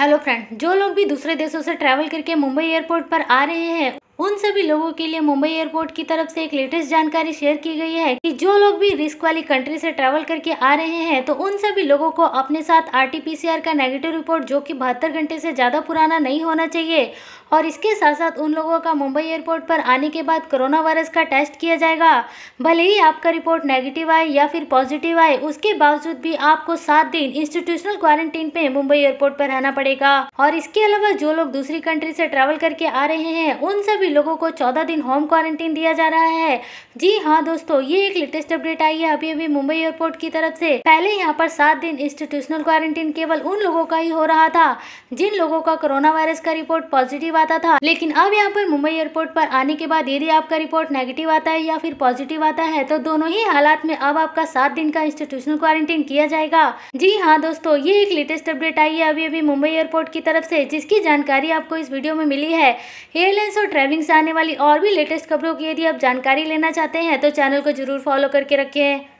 hello friend जो लोग भी दूसरे देशों से ट्रैवल करके मुंबई एयरपोर्ट पर आ रहे हैं उन सभी लोगों के लिए मुंबई एयरपोर्ट की तरफ से एक लेटेस्ट जानकारी शेयर की गई है कि जो लोग भी रिस्क वाली कंट्री से ट्रैवल करके आ रहे हैं तो उन सभी लोगों को अपने साथ आरटीपीसीआर का नेगेटिव रिपोर्ट जो कि बहत्तर घंटे से ज़्यादा पुराना नहीं होना चाहिए और इसके साथ साथ उन लोगों का मुंबई एयरपोर्ट पर आने के बाद कोरोना वायरस का टेस्ट किया जाएगा भले ही आपका रिपोर्ट नेगेटिव आए या फिर पॉजिटिव आए उसके बावजूद भी आपको सात दिन इंस्टीट्यूशनल क्वारंटीन पे मुंबई एयरपोर्ट पर रहना पड़ेगा और इसके अलावा जो लोग दूसरी कंट्री से ट्रैवल करके आ रहे हैं उन सभी लोगों को चौदह दिन होम क्वारंटीन दिया जा रहा है जी हाँ दोस्तों ये एक लेटेस्ट अपडेट आई है अभी अभी मुंबई एयरपोर्ट की तरफ से पहले यहाँ पर सात दिन इंस्टीट्यूशनल क्वारंटीन केवल उन लोगों का ही हो रहा था जिन लोगों का कोरोना वायरस का रिपोर्ट पॉजिटिव आता था लेकिन अब यहाँ पर मुंबई एयरपोर्ट पर आने के बाद यदि आपका रिपोर्ट नेगेटिव आता है या फिर पॉजिटिव आता है तो दोनों ही हालात में अब आपका सात दिन का इंस्टीट्यूशनल क्वारंटीन किया जाएगा जी हाँ दोस्तों ये एक लेटेस्ट अपडेट आई है अभी अभी मुंबई एयरपोर्ट की तरफ से जिसकी जानकारी आपको इस वीडियो में मिली है एयरलाइंस और ट्रेवलिंग टाइमिंग से आने वाली और भी लेटेस्ट खबरों की यदि आप जानकारी लेना चाहते हैं तो चैनल को जरूर फॉलो करके रखें